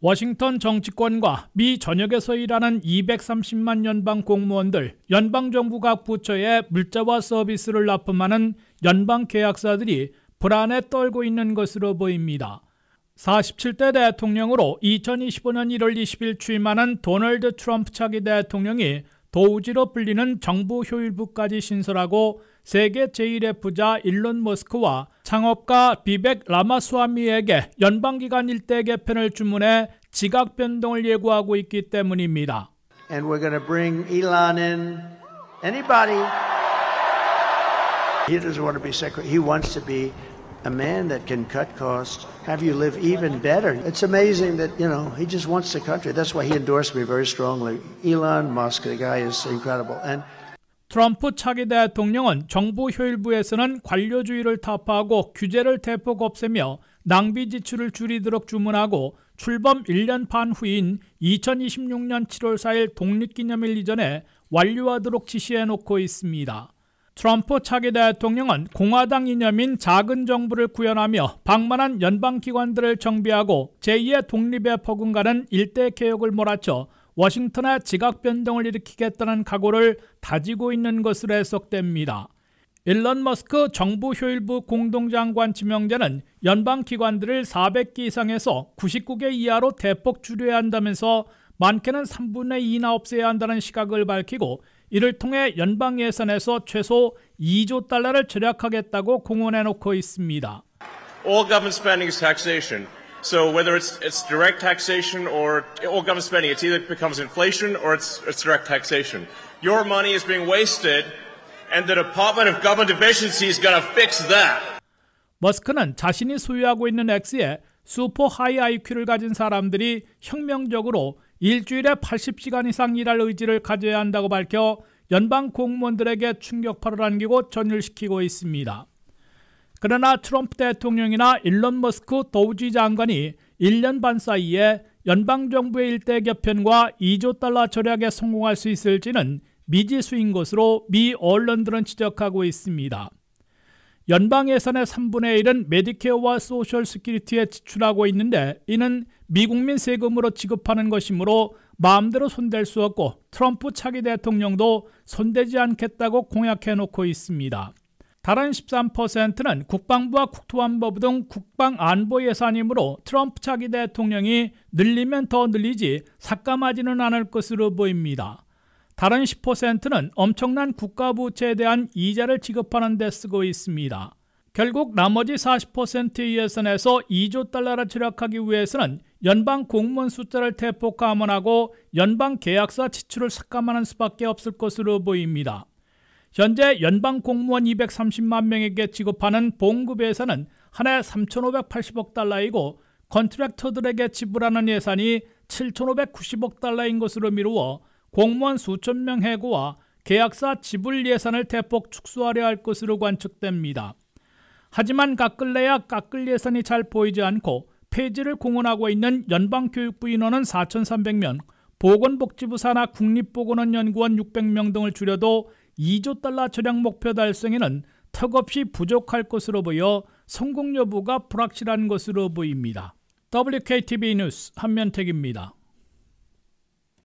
워싱턴 정치권과 미 전역에서 일하는 230만 연방 공무원들, 연방정부 각 부처에 물자와 서비스를 납품하는 연방 계약사들이 불안에 떨고 있는 것으로 보입니다. 47대 대통령으로 2025년 1월 20일 취임하는 도널드 트럼프 차기 대통령이 도우지로 불리는 정부 효율부까지 신설하고 세계 제1의 부자 일론 머스크와 창업가 비백 라마스와미에게 연방기관 일대 개편을 주문해 지각 변동을 예고하고 있기 때문입니다. And we're going to bring Elon in. Anybody? He doesn't want to be secretary. He wants to be a man that can cut costs, have you live even better. It's amazing that, you know, he just wants the country. That's why he endorsed me very strongly. Elon Musk, the guy is incredible. And 트럼프 차기 대통령은 정부 효율부에서는 관료주의를 타파하고 규제를 대폭 없애며 낭비 지출을 줄이도록 주문하고 출범 1년 반 후인 2026년 7월 4일 독립기념일 이전에 완료하도록 지시해 놓고 있습니다. 트럼프 차기 대통령은 공화당 이념인 작은 정부를 구현하며 방만한 연방기관들을 정비하고 제2의 독립의퍼금가는 일대 개혁을 몰아쳐 워싱턴의 지각 변동을 일으키겠다는 각오를 다지고 있는 것으로 해석됩니다. 일론 머스크 정부 효율부 공동장관 지명자는 연방기관들을 400개 이상에서 99개 이하로 대폭 줄여야 한다면서 많게는 3분의 2나 없애야 한다는 시각을 밝히고 이를 통해 연방 예산에서 최소 2조 달러를 절약하겠다고 공언해 놓고 있습니다. All government spending is taxation. So whether it's it's direct taxation or all government spending, it either becomes inflation or it's it's direct taxation. Your money is being wasted, and the Department of Government Efficiency is going to fix that. 머스크는 자신이 소유하고 있는 X에 슈퍼 하이 IQ를 가진 사람들이 혁명적으로 일주일에 80시간 이상 일할 의지를 가져야 한다고 밝혀 연방 공무원들에게 충격파를 안기고 전율시키고 있습니다. 그러나 트럼프 대통령이나 일론 머스크 도우지 장관이 1년 반 사이에 연방정부의 일대 개편과 2조 달러 절약에 성공할 수 있을지는 미지수인 것으로 미 언론들은 지적하고 있습니다. 연방 예산의 3분의 1은 메디케어와 소셜 스키리티에 지출하고 있는데 이는 미국민 세금으로 지급하는 것이므로 마음대로 손댈 수 없고 트럼프 차기 대통령도 손대지 않겠다고 공약해 놓고 있습니다. 다른 13%는 국방부와 국토안보부 등 국방안보 예산이므로 트럼프 차기 대통령이 늘리면 더 늘리지 삭감하지는 않을 것으로 보입니다. 다른 10%는 엄청난 국가부채에 대한 이자를 지급하는 데 쓰고 있습니다. 결국 나머지 40%의 예산에서 2조 달러를 절약하기 위해서는 연방 공무원 숫자를 대폭 감원하고 연방 계약사 지출을 삭감하는 수밖에 없을 것으로 보입니다. 현재 연방 공무원 230만 명에게 지급하는 봉급 예산은 한 해 3,580억 달러이고 컨트랙터들에게 지불하는 예산이 7,590억 달러인 것으로 미루어 공무원 수천 명 해고와 계약사 지불 예산을 대폭 축소하려 할 것으로 관측됩니다. 하지만 깎을래야 깎을 예산이 잘 보이지 않고 폐지를 공언하고 있는 연방교육부 인원은 4,300명, 보건복지부 산하 국립보건원 연구원 600명 등을 줄여도 2조 달러 절약 목표 달성에는 턱없이 부족할 것으로 보여 성공 여부가 불확실한 것으로 보입니다. WKTV 뉴스 한면택입니다.